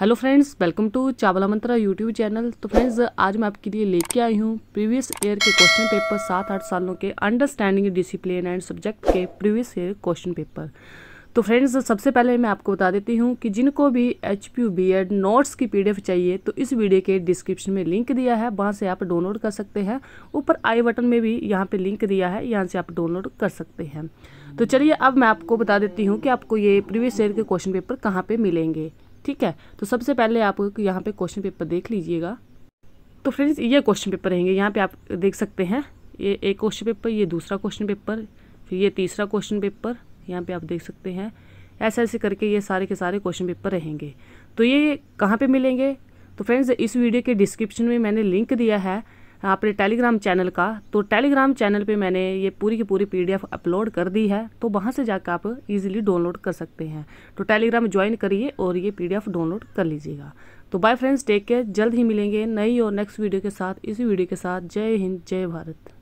hello friends welcome to Chawla Mantra YouTube channel तो friends आज मैं आपके लिए लेके आई हूँ प्रीवियस ईयर के क्वेश्चन पेपर सात आठ सालों के अंडरस्टैंडिंग डिसिप्लिन एंड सब्जेक्ट के प्रीवियस ईयर क्वेश्चन पेपर तो फ्रेंड्स सबसे पहले मैं आपको बता देती हूँ कि जिनको भी H P B Ed notes की पी चाहिए तो इस वीडियो के डिस्क्रिप्शन में लिंक दिया है वहाँ से आप डाउनलोड कर सकते हैं ऊपर आई बटन में भी यहाँ पर लिंक दिया है यहाँ से आप डाउनलोड कर सकते हैं तो चलिए अब मैं आपको बता देती हूँ कि आपको ये प्रीवियस ईयर के क्वेश्चन पेपर कहाँ पर मिलेंगे ठीक है तो सबसे पहले आप यहाँ पे क्वेश्चन पेपर देख लीजिएगा तो फ्रेंड्स ये क्वेश्चन पेपर रहेंगे यहाँ पे आप देख सकते हैं ये एक क्वेश्चन पेपर ये दूसरा क्वेश्चन पेपर फिर ये तीसरा क्वेश्चन पेपर यहाँ पे आप देख सकते हैं ऐसे ऐसे करके ये सारे के सारे क्वेश्चन पेपर रहेंगे तो ये कहाँ पर मिलेंगे तो फ्रेंड्स इस वीडियो के डिस्क्रिप्शन में मैंने लिंक दिया है अपने टेलीग्राम चैनल का तो टेलीग्राम चैनल पे मैंने ये पूरी की पूरी पीडीएफ अपलोड कर दी है तो वहाँ से जाकर आप इजीली डाउनलोड कर सकते हैं तो टेलीग्राम ज्वाइन करिए और ये पीडीएफ डाउनलोड कर लीजिएगा तो बाय फ्रेंड्स टेक केयर जल्द ही मिलेंगे नई और नेक्स्ट वीडियो के साथ इसी वीडियो के साथ जय हिंद जय भारत